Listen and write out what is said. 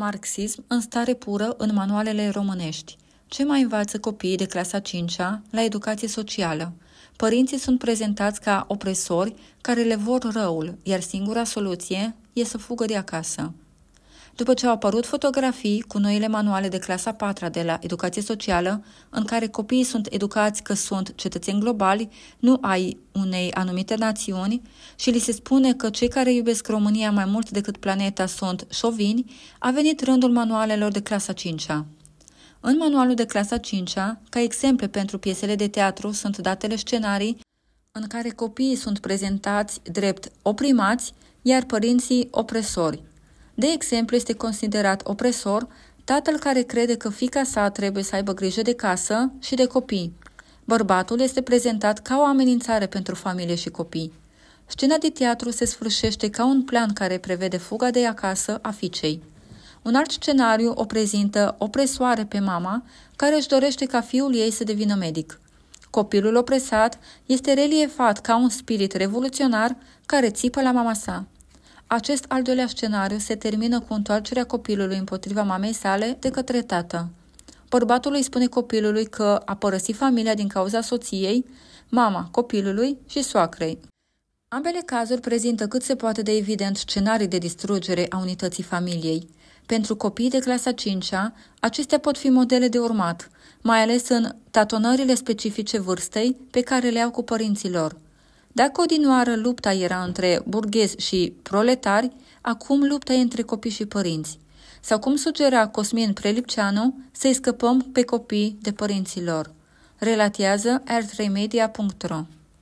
Marxism în stare pură în manualele românești. Ce mai învață copiii de clasa 5-a la educație socială? Părinții sunt prezentați ca opresori care le vor răul, iar singura soluție e să fugă de acasă după ce au apărut fotografii cu noile manuale de clasa 4 de la educație socială, în care copiii sunt educați că sunt cetățeni globali, nu ai unei anumite națiuni și li se spune că cei care iubesc România mai mult decât planeta sunt șovini, a venit rândul manualelor de clasa 5 -a. În manualul de clasa 5 -a, ca exemple pentru piesele de teatru, sunt datele scenarii în care copiii sunt prezentați drept oprimați, iar părinții opresori. De exemplu, este considerat opresor tatăl care crede că fica sa trebuie să aibă grijă de casă și de copii. Bărbatul este prezentat ca o amenințare pentru familie și copii. Scena de teatru se sfârșește ca un plan care prevede fuga de acasă a fiicei. Un alt scenariu o prezintă opresoare pe mama, care își dorește ca fiul ei să devină medic. Copilul opresat este reliefat ca un spirit revoluționar care țipă la mama sa. Acest al doilea scenariu se termină cu întoarcerea copilului împotriva mamei sale de către tată. Bărbatul îi spune copilului că a părăsit familia din cauza soției, mama copilului și soacrei. Ambele cazuri prezintă cât se poate de evident scenarii de distrugere a unității familiei. Pentru copiii de clasa 5-a, acestea pot fi modele de urmat, mai ales în tatonările specifice vârstei pe care le au cu părinților. Dacă odinoară lupta era între burghezi și proletari, acum lupta e între copii și părinți. Sau cum sugera Cosmin Prelipceanu, să-i scăpăm pe copii de părinții lor. Relatează r3media.ro